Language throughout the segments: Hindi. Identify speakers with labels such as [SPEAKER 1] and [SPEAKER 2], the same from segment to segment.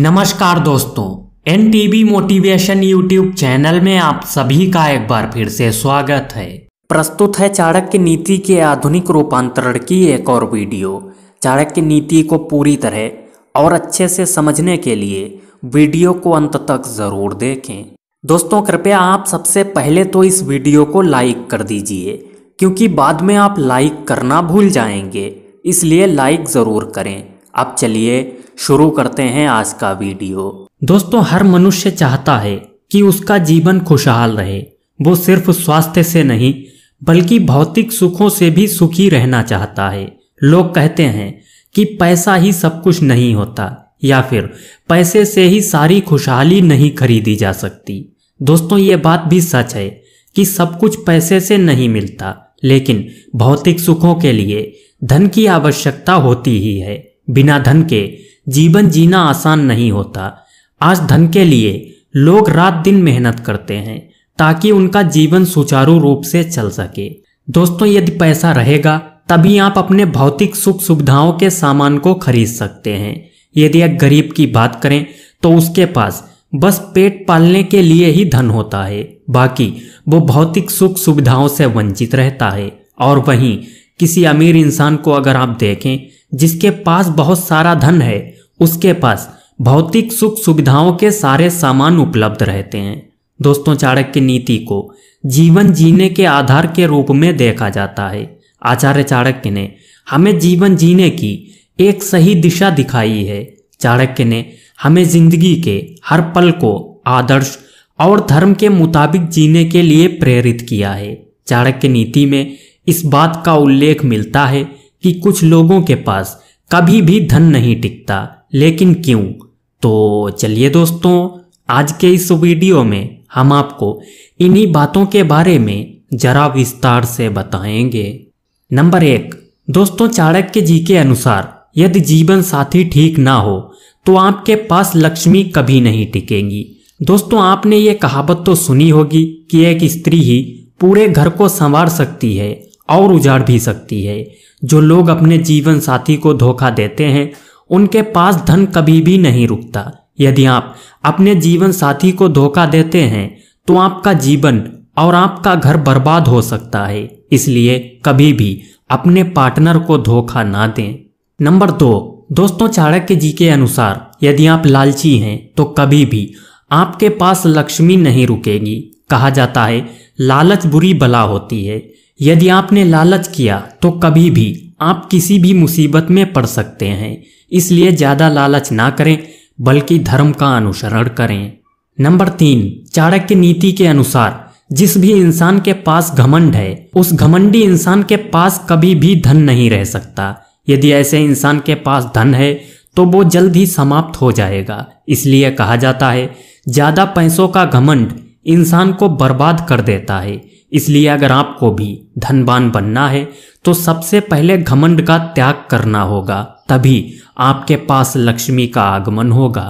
[SPEAKER 1] नमस्कार दोस्तों N T motivation YouTube channel में आप सभी का एक बार फिर से स्वागत है प्रस्तुत है चाणक्य नीति के आधुनिक रूपांतरण की एक और वीडियो चाणक्य नीति को पूरी तरह और अच्छे से समझने के लिए वीडियो को अंत तक जरूर देखें दोस्तों कृपया आप सबसे पहले तो इस वीडियो को लाइक कर दीजिए क्योंकि बाद में आप लाइक करना भूल जाएंगे इसलिए लाइक ज़रूर करें अब चलिए शुरू करते हैं आज का वीडियो दोस्तों हर मनुष्य चाहता है कि उसका जीवन खुशहाल रहे वो सिर्फ स्वास्थ्य से नहीं बल्कि भौतिक सुखों से भी सुखी रहना चाहता है लोग कहते हैं कि पैसा ही सब कुछ नहीं होता या फिर पैसे से ही सारी खुशहाली नहीं खरीदी जा सकती दोस्तों ये बात भी सच है कि सब कुछ पैसे से नहीं मिलता लेकिन भौतिक सुखों के लिए धन की आवश्यकता होती ही है बिना धन के जीवन जीना आसान नहीं होता आज धन के लिए लोग रात दिन मेहनत करते हैं ताकि उनका जीवन सुचारू रूप से चल सके दोस्तों यदि पैसा रहेगा तभी आप अपने भौतिक सुख सुविधाओं के सामान को खरीद सकते हैं यदि एक गरीब की बात करें तो उसके पास बस पेट पालने के लिए ही धन होता है बाकी वो भौतिक सुख सुविधाओं से वंचित रहता है और वहीं किसी अमीर इंसान को अगर आप देखें जिसके पास बहुत सारा धन है उसके पास भौतिक सुख सुविधाओं के सारे सामान उपलब्ध रहते हैं दोस्तों चाणक्य नीति को जीवन जीने के आधार के रूप में देखा जाता है आचार्य चाणक्य ने हमें जीवन जीने की एक सही दिशा दिखाई है चाणक्य ने हमें जिंदगी के हर पल को आदर्श और धर्म के मुताबिक जीने के लिए प्रेरित किया है चाणक्य नीति में इस बात का उल्लेख मिलता है कि कुछ लोगों के पास कभी भी धन नहीं टिकता लेकिन क्यों तो चलिए दोस्तों आज के इस वीडियो में हम आपको इन्हीं बातों के बारे में जरा विस्तार से बताएंगे नंबर एक दोस्तों चाणक्य जी के अनुसार यदि जीवन साथी ठीक ना हो तो आपके पास लक्ष्मी कभी नहीं टिकेगी दोस्तों आपने ये कहावत तो सुनी होगी कि एक स्त्री ही पूरे घर को संवार सकती है और उजाड़ भी सकती है जो लोग अपने जीवन साथी को धोखा देते हैं उनके पास धन कभी भी नहीं रुकता यदि आप अपने जीवन साथी को धोखा देते हैं तो आपका जीवन और आपका घर बर्बाद हो सकता है इसलिए कभी भी अपने पार्टनर को धोखा ना दें नंबर दो दोस्तों चाणक्य जी के अनुसार यदि आप लालची हैं तो कभी भी आपके पास लक्ष्मी नहीं रुकेगी कहा जाता है लालच बुरी बला होती है यदि आपने लालच किया तो कभी भी आप किसी भी मुसीबत में पड़ सकते हैं इसलिए ज़्यादा लालच ना करें बल्कि धर्म का अनुसरण करें नंबर तीन चाणक्य नीति के अनुसार जिस भी इंसान के पास घमंड है उस घमंडी इंसान के पास कभी भी धन नहीं रह सकता यदि ऐसे इंसान के पास धन है तो वो जल्द ही समाप्त हो जाएगा इसलिए कहा जाता है ज़्यादा पैसों का घमंड इंसान को बर्बाद कर देता है इसलिए अगर आपको भी धनवान बनना है तो सबसे पहले घमंड का त्याग करना होगा तभी आपके पास लक्ष्मी का आगमन होगा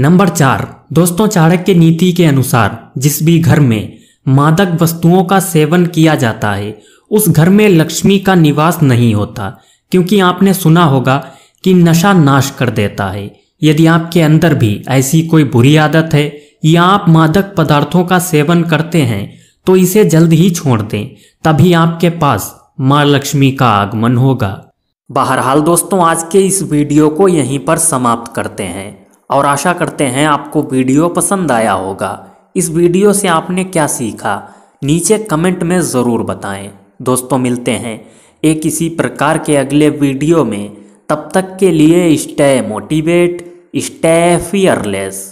[SPEAKER 1] नंबर चार दोस्तों चाणक्य नीति के अनुसार जिस भी घर में मादक वस्तुओं का सेवन किया जाता है उस घर में लक्ष्मी का निवास नहीं होता क्योंकि आपने सुना होगा कि नशा नाश कर देता है यदि आपके अंदर भी ऐसी कोई बुरी आदत है या आप मादक पदार्थों का सेवन करते हैं तो इसे जल्द ही छोड़ दें तभी आपके पास माँ लक्ष्मी का आगमन होगा बहरहाल दोस्तों आज के इस वीडियो को यहीं पर समाप्त करते हैं और आशा करते हैं आपको वीडियो पसंद आया होगा इस वीडियो से आपने क्या सीखा नीचे कमेंट में ज़रूर बताएं दोस्तों मिलते हैं एक इसी प्रकार के अगले वीडियो में तब तक के लिए स्टे मोटिवेट स्टे फियरलेस